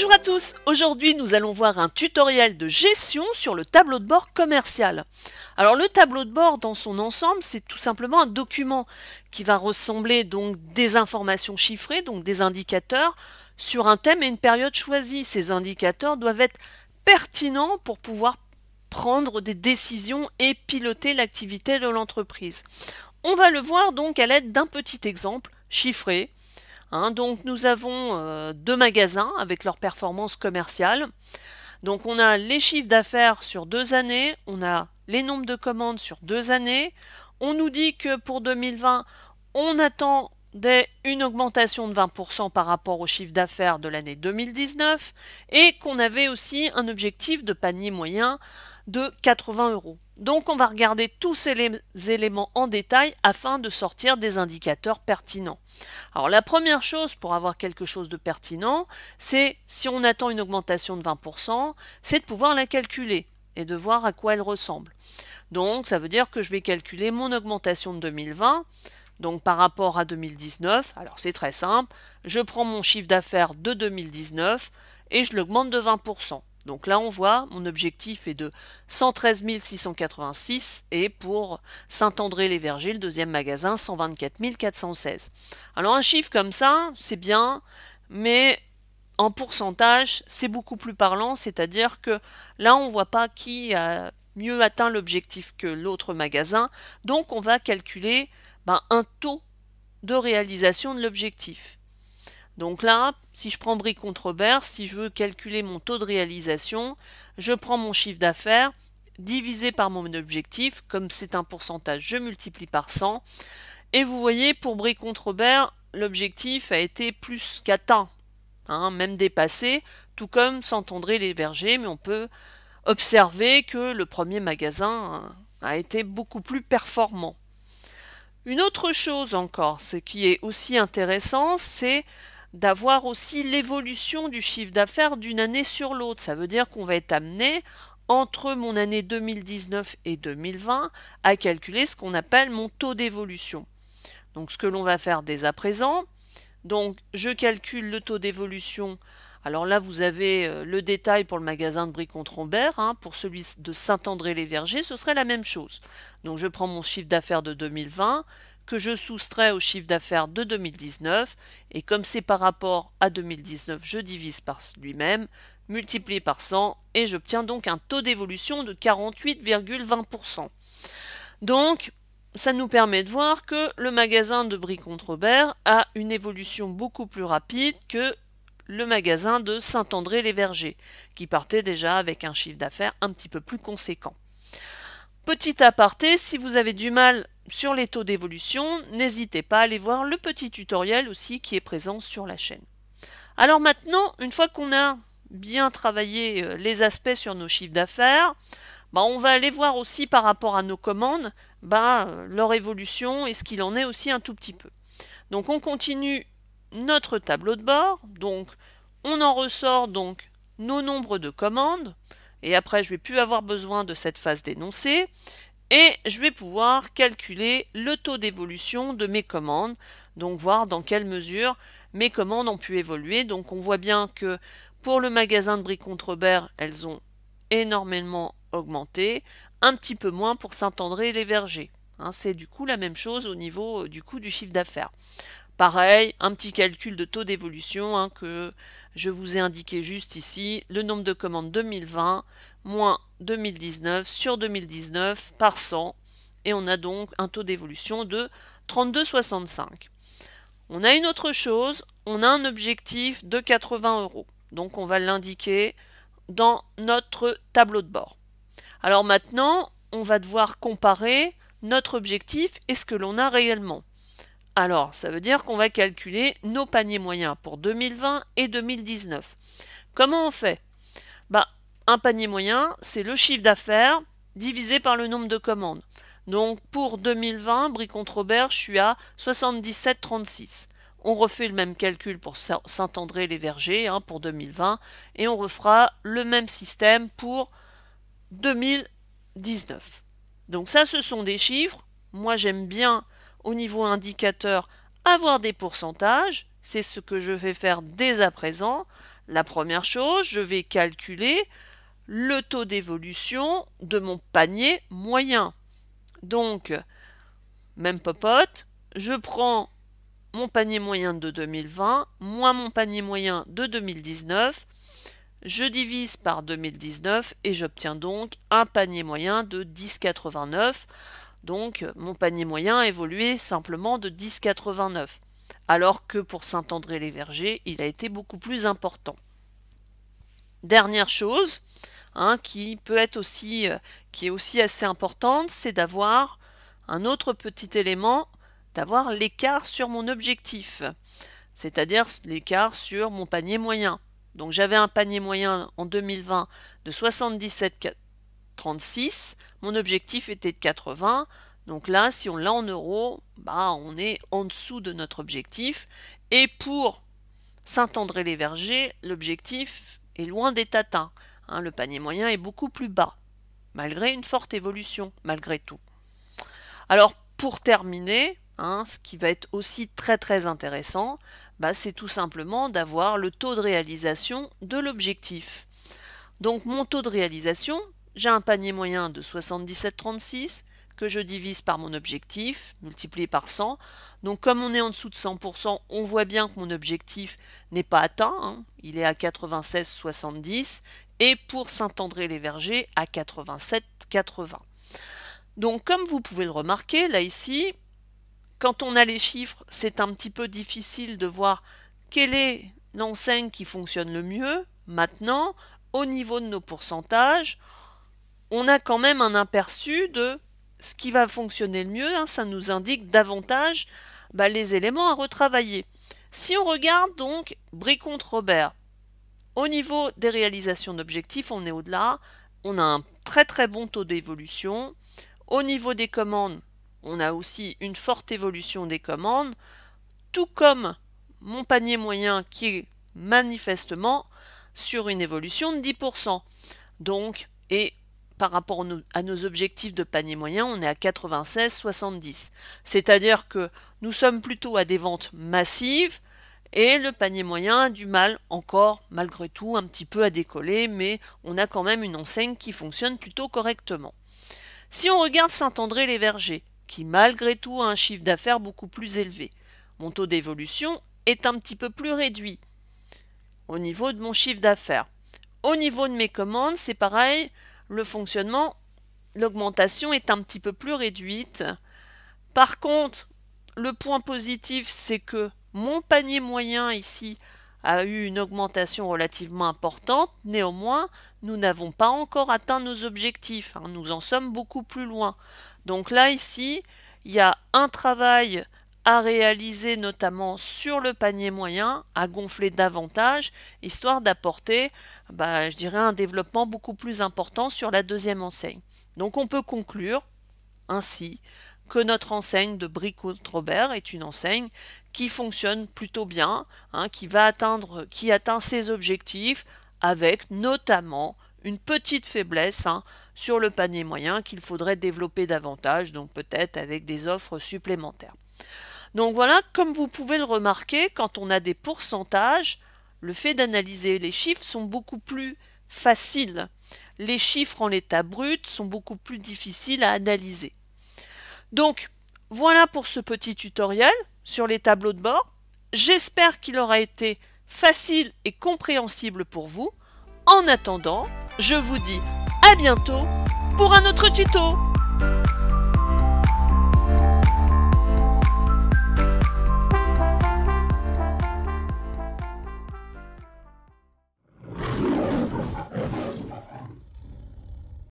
Bonjour à tous, aujourd'hui nous allons voir un tutoriel de gestion sur le tableau de bord commercial. Alors le tableau de bord dans son ensemble c'est tout simplement un document qui va ressembler donc des informations chiffrées, donc des indicateurs sur un thème et une période choisie. Ces indicateurs doivent être pertinents pour pouvoir prendre des décisions et piloter l'activité de l'entreprise. On va le voir donc à l'aide d'un petit exemple chiffré Hein. donc nous avons euh, deux magasins avec leur performance commerciale, Donc on a les chiffres d'affaires sur deux années, on a les nombres de commandes sur deux années. On nous dit que pour 2020, on attend une augmentation de 20% par rapport au chiffre d'affaires de l'année 2019 et qu'on avait aussi un objectif de panier moyen de 80 euros. Donc on va regarder tous ces éléments en détail afin de sortir des indicateurs pertinents. Alors la première chose pour avoir quelque chose de pertinent, c'est si on attend une augmentation de 20%, c'est de pouvoir la calculer et de voir à quoi elle ressemble. Donc ça veut dire que je vais calculer mon augmentation de 2020 donc par rapport à 2019, alors c'est très simple, je prends mon chiffre d'affaires de 2019 et je l'augmente de 20%. Donc là on voit, mon objectif est de 113 686 et pour Saint-André-les-Vergers, le deuxième magasin, 124 416. Alors un chiffre comme ça, c'est bien, mais en pourcentage, c'est beaucoup plus parlant, c'est-à-dire que là on ne voit pas qui a mieux atteint l'objectif que l'autre magasin, donc on va calculer bah, un taux de réalisation de l'objectif. Donc là, si je prends brique contre si je veux calculer mon taux de réalisation, je prends mon chiffre d'affaires divisé par mon objectif, comme c'est un pourcentage, je multiplie par 100. Et vous voyez, pour brique contre l'objectif a été plus qu'atteint, hein, même dépassé, tout comme s'entendraient les vergers, mais on peut observer que le premier magasin hein, a été beaucoup plus performant. Une autre chose encore, ce qui est aussi intéressant, c'est d'avoir aussi l'évolution du chiffre d'affaires d'une année sur l'autre. Ça veut dire qu'on va être amené entre mon année 2019 et 2020 à calculer ce qu'on appelle mon taux d'évolution. Donc ce que l'on va faire dès à présent, donc je calcule le taux d'évolution alors là, vous avez euh, le détail pour le magasin de Bricon-Trombert. Hein. pour celui de Saint-André-les-Vergers, ce serait la même chose. Donc je prends mon chiffre d'affaires de 2020 que je soustrais au chiffre d'affaires de 2019, et comme c'est par rapport à 2019, je divise par lui-même, multiplie par 100, et j'obtiens donc un taux d'évolution de 48,20%. Donc, ça nous permet de voir que le magasin de contre robert a une évolution beaucoup plus rapide que le magasin de Saint-André-les-Vergers, qui partait déjà avec un chiffre d'affaires un petit peu plus conséquent. Petit aparté, si vous avez du mal sur les taux d'évolution, n'hésitez pas à aller voir le petit tutoriel aussi qui est présent sur la chaîne. Alors maintenant, une fois qu'on a bien travaillé euh, les aspects sur nos chiffres d'affaires, bah, on va aller voir aussi par rapport à nos commandes bah, euh, leur évolution et ce qu'il en est aussi un tout petit peu. Donc on continue notre tableau de bord. Donc, on en ressort donc nos nombres de commandes. Et après, je vais plus avoir besoin de cette phase d'énoncé. Et je vais pouvoir calculer le taux d'évolution de mes commandes. Donc, voir dans quelle mesure mes commandes ont pu évoluer. Donc, on voit bien que pour le magasin de bric contre Robert, elles ont énormément augmenté. Un petit peu moins pour Saint-André et les Vergers. Hein, c'est du coup la même chose au niveau euh, du coût du chiffre d'affaires. Pareil, un petit calcul de taux d'évolution hein, que je vous ai indiqué juste ici. Le nombre de commandes 2020 moins 2019 sur 2019 par 100. Et on a donc un taux d'évolution de 32,65. On a une autre chose, on a un objectif de 80 euros. Donc on va l'indiquer dans notre tableau de bord. Alors maintenant, on va devoir comparer notre objectif et ce que l'on a réellement. Alors, ça veut dire qu'on va calculer nos paniers moyens pour 2020 et 2019. Comment on fait bah, Un panier moyen, c'est le chiffre d'affaires divisé par le nombre de commandes. Donc pour 2020, bricont Robert, je suis à 77,36. On refait le même calcul pour Saint-André-les-Vergers hein, pour 2020 et on refera le même système pour 2019. Donc ça, ce sont des chiffres. Moi, j'aime bien au niveau indicateur avoir des pourcentages. C'est ce que je vais faire dès à présent. La première chose, je vais calculer le taux d'évolution de mon panier moyen. Donc, même popote, je prends mon panier moyen de 2020 moins mon panier moyen de 2019. Je divise par 2019 et j'obtiens donc un panier moyen de 10,89. Donc mon panier moyen évolué simplement de 10,89, alors que pour Saint-André-les-Vergers, il a été beaucoup plus important. Dernière chose, hein, qui peut être aussi, euh, qui est aussi assez importante, c'est d'avoir un autre petit élément, d'avoir l'écart sur mon objectif, c'est-à-dire l'écart sur mon panier moyen. Donc j'avais un panier moyen en 2020 de 77,36 mon objectif était de 80. Donc là, si on l'a en euros, bah, on est en dessous de notre objectif. Et pour Saint-André-les-Vergers, l'objectif est loin d'être atteint. Hein. le panier moyen est beaucoup plus bas, malgré une forte évolution, malgré tout. Alors, pour terminer, hein, ce qui va être aussi très très intéressant, bah, c'est tout simplement d'avoir le taux de réalisation de l'objectif. Donc mon taux de réalisation, j'ai un panier moyen de 77,36 que je divise par mon objectif, multiplié par 100. Donc comme on est en dessous de 100%, on voit bien que mon objectif n'est pas atteint. Hein. Il est à 96,70 et pour Saint-André-les-Vergers à 87,80. Donc comme vous pouvez le remarquer, là ici, quand on a les chiffres, c'est un petit peu difficile de voir quelle est l'enseigne qui fonctionne le mieux maintenant au niveau de nos pourcentages on a quand même un aperçu de ce qui va fonctionner le mieux. Hein. ça nous indique davantage bah, les éléments à retravailler. Si on regarde donc Briconte Robert, au niveau des réalisations d'objectifs, on est au-delà. On a un très très bon taux d'évolution. Au niveau des commandes, on a aussi une forte évolution des commandes, tout comme mon panier moyen qui est manifestement sur une évolution de 10%. Donc, et par rapport à nos objectifs de panier moyen, on est à 96,70. C'est-à-dire que nous sommes plutôt à des ventes massives et le panier moyen a du mal encore, malgré tout, un petit peu à décoller, mais on a quand même une enseigne qui fonctionne plutôt correctement. Si on regarde Saint-André-les-Vergers, qui malgré tout a un chiffre d'affaires beaucoup plus élevé, mon taux d'évolution est un petit peu plus réduit au niveau de mon chiffre d'affaires. Au niveau de mes commandes, c'est pareil, le fonctionnement, l'augmentation est un petit peu plus réduite. Par contre, le point positif, c'est que mon panier moyen ici a eu une augmentation relativement importante. Néanmoins, nous n'avons pas encore atteint nos objectifs. Hein. Nous en sommes beaucoup plus loin. Donc là, ici, il y a un travail à réaliser notamment sur le panier moyen, à gonfler davantage, histoire d'apporter, bah, je dirais, un développement beaucoup plus important sur la deuxième enseigne. Donc on peut conclure ainsi que notre enseigne de Brico-Robert est une enseigne qui fonctionne plutôt bien, hein, qui va atteindre, qui atteint ses objectifs avec notamment une petite faiblesse hein, sur le panier moyen qu'il faudrait développer davantage, donc peut-être avec des offres supplémentaires. Donc voilà, comme vous pouvez le remarquer, quand on a des pourcentages, le fait d'analyser les chiffres sont beaucoup plus faciles. Les chiffres en l'état brut sont beaucoup plus difficiles à analyser. Donc voilà pour ce petit tutoriel sur les tableaux de bord. J'espère qu'il aura été facile et compréhensible pour vous. En attendant, je vous dis à bientôt pour un autre tuto